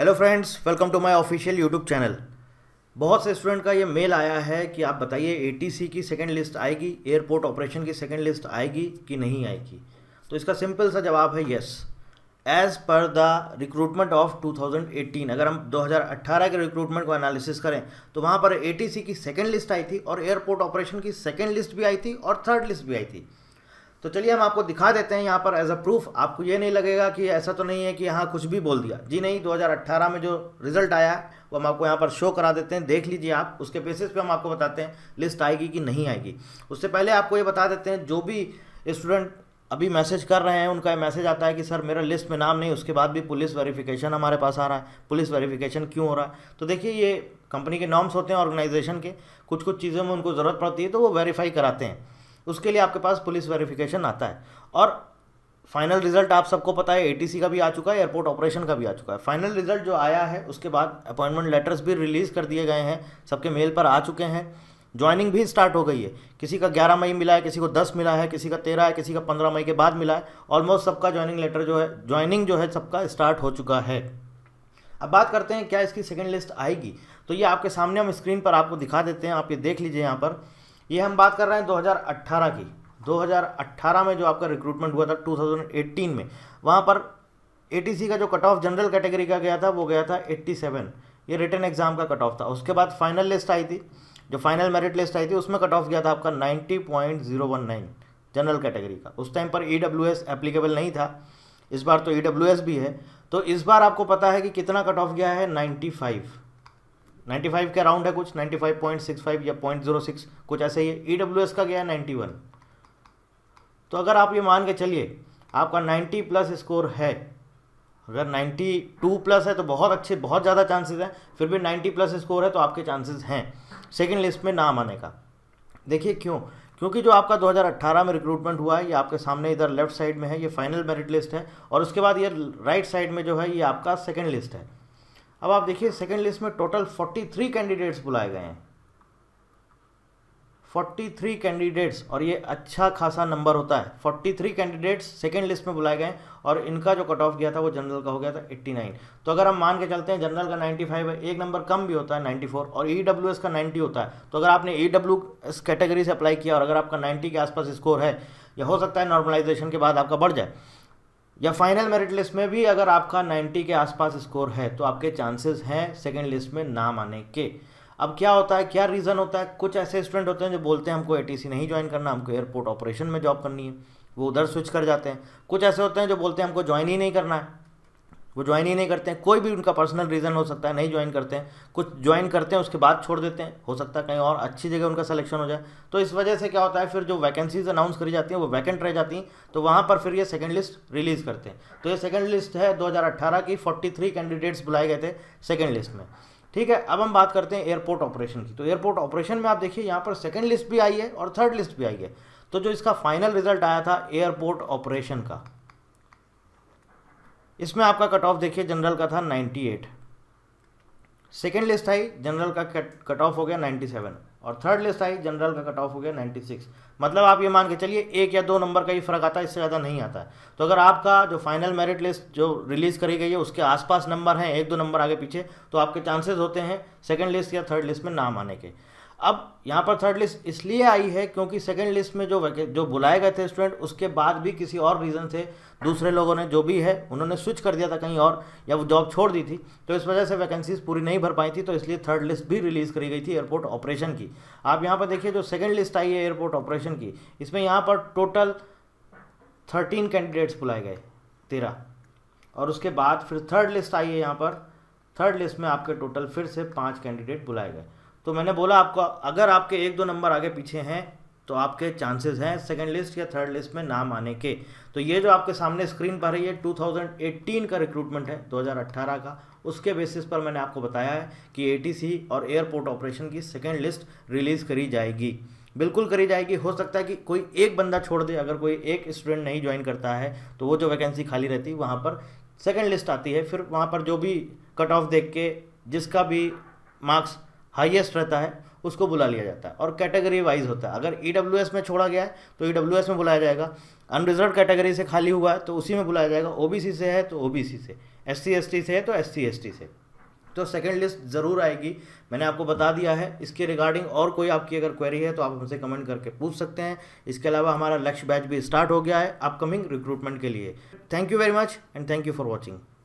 hello friends welcome to my official YouTube channel बहुत से student का ये मेल आया है कि आप बताइए एटीसी की सेकंड लिस्ट आएगी एयरपोर्ट ऑपरेशन की सेकंड लिस्ट आएगी कि नहीं आएगी तो इसका सिंपल सा जवाब है yes as per the recruitment of 2018 अगर हम 2018 के रिक्रूटमेंट को एनालिसिस करें तो वहाँ पर ए की सेकेंड लिस्ट आई थी और एयरपोर्ट ऑपरेशन की सेकेंड लिस्ट भी आई थी और थर्ड लिस्ट भी आई थी तो चलिए हम आपको दिखा देते हैं यहाँ पर एज अ प्रूफ आपको ये नहीं लगेगा कि ऐसा तो नहीं है कि यहाँ कुछ भी बोल दिया जी नहीं 2018 में जो रिजल्ट आया है वो हम आपको यहाँ पर शो करा देते हैं देख लीजिए आप उसके बेसिस पे हम आपको बताते हैं लिस्ट आएगी कि नहीं आएगी उससे पहले आपको ये बता देते हैं जो भी स्टूडेंट अभी मैसेज कर रहे हैं उनका मैसेज आता है कि सर मेरा लिस्ट में नाम नहीं उसके बाद भी पुलिस वेरीफिकेशन हमारे पास आ रहा है पुलिस वेरीफिकेशन क्यों हो रहा है तो देखिए ये कंपनी के नॉर्म्स होते हैं ऑर्गेनाइजेशन के कुछ कुछ चीज़ों में उनको ज़रूरत पड़ती है तो वो वेरीफाई कराते हैं उसके लिए आपके पास पुलिस वेरिफिकेशन आता है और फाइनल रिजल्ट आप सबको पता है एटीसी का भी आ चुका है एयरपोर्ट ऑपरेशन का भी आ चुका है फाइनल रिजल्ट जो आया है उसके बाद अपॉइंटमेंट लेटर्स भी रिलीज़ कर दिए गए हैं सबके मेल पर आ चुके हैं ज्वाइनिंग भी स्टार्ट हो गई है किसी का 11 मई मिला है किसी को 10 मिला है किसी का 13 है किसी का 15 मई के बाद मिला है ऑलमोस्ट सबका ज्वाइनिंग लेटर जो है ज्वाइनिंग जो है सबका स्टार्ट हो चुका है अब बात करते हैं क्या इसकी सेकेंड लिस्ट आएगी तो ये आपके सामने हम स्क्रीन पर आपको दिखा देते हैं आप ये देख लीजिए यहाँ पर ये हम बात कर रहे हैं 2018 की 2018 में जो आपका रिक्रूटमेंट हुआ था 2018 में वहाँ पर ए का जो कट ऑफ जनरल कैटेगरी का गया था वो गया था 87 ये रिटर्न एग्जाम का कट ऑफ था उसके बाद फाइनल लिस्ट आई थी जो फाइनल मेरिट लिस्ट आई थी उसमें कट ऑफ गया था आपका नाइन्टी जनरल कैटेगरी का उस टाइम पर ई एप्लीकेबल नहीं था इस बार तो ई भी है तो इस बार आपको पता है कि कितना कट ऑफ गया है नाइन्टी 95 के अराउंड है कुछ 95.65 या 0.06 कुछ ऐसे ही ई e का गया 91 तो अगर आप ये मान के चलिए आपका 90 प्लस स्कोर है अगर 92 प्लस है तो बहुत अच्छे बहुत ज़्यादा चांसेस हैं फिर भी 90 प्लस स्कोर है तो आपके चांसेस हैं सेकंड लिस्ट में नाम आने का देखिए क्यों क्योंकि जो आपका 2018 में रिक्रूटमेंट हुआ है ये आपके सामने इधर लेफ्ट साइड में है ये फाइनल मेरिट लिस्ट है और उसके बाद ये राइट साइड में जो है ये आपका सेकेंड लिस्ट है अब आप देखिए सेकेंड लिस्ट में टोटल 43 कैंडिडेट्स बुलाए गए हैं 43 कैंडिडेट्स और ये अच्छा खासा नंबर होता है 43 कैंडिडेट्स सेकेंड लिस्ट में बुलाए गए और इनका जो कट ऑफ गया था वो जनरल का हो गया था 89 तो अगर हम मान के चलते हैं जनरल का 95 है एक नंबर कम भी होता है 94 और ई e का 90 होता है तो अगर आपने ई डब्ल्यू कैटेगरी से अप्लाई किया और अगर आपका नाइन्टी के आसपास स्कोर है या हो सकता है नॉर्मलाइजेशन के बाद आपका बढ़ जाए या फाइनल मेरिट लिस्ट में भी अगर आपका 90 के आसपास स्कोर है तो आपके चांसेस हैं सेकेंड लिस्ट में नाम आने के अब क्या होता है क्या रीज़न होता है कुछ ऐसे स्टूडेंट होते हैं जो बोलते हैं हमको ए नहीं ज्वाइन करना हमको एयरपोर्ट ऑपरेशन में जॉब करनी है वो उधर स्विच कर जाते हैं कुछ ऐसे होते हैं जो बोलते हैं हमको ज्वाइन ही नहीं करना है वो ज्वाइन ही नहीं करते हैं कोई भी उनका पर्सनल रीज़न हो सकता है नहीं ज्वाइन करते हैं कुछ ज्वाइन करते हैं उसके बाद छोड़ देते हैं हो सकता है कहीं और अच्छी जगह उनका सिलेक्शन हो जाए तो इस वजह से क्या होता है फिर जो वैकेंसीज अनाउंस करी जाती हैं वो वैकेंट रह जाती हैं तो वहाँ पर फिर ये सेकेंड लिस्ट रिलीज़ करते हैं तो ये सेकेंड लिस्ट है दो की फोर्टी कैंडिडेट्स बुलाए गए थे सेकेंड लिस्ट में ठीक है अब हम बात करते हैं एयरपोर्ट ऑपरेशन की तो एयरपोर्ट ऑपरेशन में आप देखिए यहाँ पर सेकेंड लिस्ट भी आई है और थर्ड लिस्ट भी आई है तो जो इसका फाइनल रिजल्ट आया था एयरपोर्ट ऑपरेशन का इसमें आपका कट ऑफ देखिए जनरल का था 98 सेकेंड लिस्ट आई जनरल का कट ऑफ हो गया 97 और थर्ड लिस्ट आई जनरल का कट ऑफ हो गया 96 मतलब आप ये मान के चलिए एक या दो नंबर का ही फर्क आता है इससे ज़्यादा नहीं आता है तो अगर आपका जो फाइनल मेरिट लिस्ट जो रिलीज़ करी गई है उसके आसपास नंबर हैं एक दो नंबर आगे पीछे तो आपके चांसेज होते हैं सेकेंड लिस्ट या थर्ड लिस्ट में नाम आने के अब यहाँ पर थर्ड लिस्ट इसलिए आई है क्योंकि सेकेंड लिस्ट में जो जो बुलाए गए थे स्टूडेंट उसके बाद भी किसी और रीज़न से दूसरे लोगों ने जो भी है उन्होंने स्विच कर दिया था कहीं और या वो जॉब छोड़ दी थी तो इस वजह से वैकेंसीज पूरी नहीं भर पाई थी तो इसलिए थर्ड लिस्ट भी रिलीज़ करी गई थी एयरपोर्ट ऑपरेशन की आप यहाँ पर देखिए जो सेकेंड लिस्ट आई है एयरपोर्ट ऑपरेशन की इसमें यहाँ पर टोटल थर्टीन कैंडिडेट्स बुलाए गए तेरह और उसके बाद फिर थर्ड लिस्ट आई है यहाँ पर थर्ड लिस्ट में आपके टोटल फिर से पाँच कैंडिडेट बुलाए गए तो मैंने बोला आपको अगर आपके एक दो नंबर आगे पीछे हैं तो आपके चांसेस हैं सेकेंड लिस्ट या थर्ड लिस्ट में नाम आने के तो ये जो आपके सामने स्क्रीन पर है ये 2018 का रिक्रूटमेंट है 2018 का उसके बेसिस पर मैंने आपको बताया है कि ए और एयरपोर्ट ऑपरेशन की सेकेंड लिस्ट रिलीज़ करी जाएगी बिल्कुल करी जाएगी हो सकता है कि कोई एक बंदा छोड़ दे अगर कोई एक स्टूडेंट नहीं ज्वाइन करता है तो वो जो वैकेंसी खाली रहती है वहाँ पर सेकेंड लिस्ट आती है फिर वहाँ पर जो भी कट ऑफ देख के जिसका भी मार्क्स हाईएस्ट रहता है उसको बुला लिया जाता है और कैटेगरी वाइज होता है अगर ई e में छोड़ा गया है तो ई e में बुलाया जाएगा अनरिजर्व कैटेगरी से खाली हुआ है तो उसी में बुलाया जाएगा ओ से है तो ओ से एस सी से है तो एस सी से तो सेकेंड लिस्ट ज़रूर आएगी मैंने आपको बता दिया है इसके रिगार्डिंग और कोई आपकी अगर क्वेरी है तो आप हमसे कमेंट करके पूछ सकते हैं इसके अलावा हमारा लक्ष्य बैच भी स्टार्ट हो गया है अपकमिंग रिक्रूटमेंट के लिए thank you very much and thank you for watching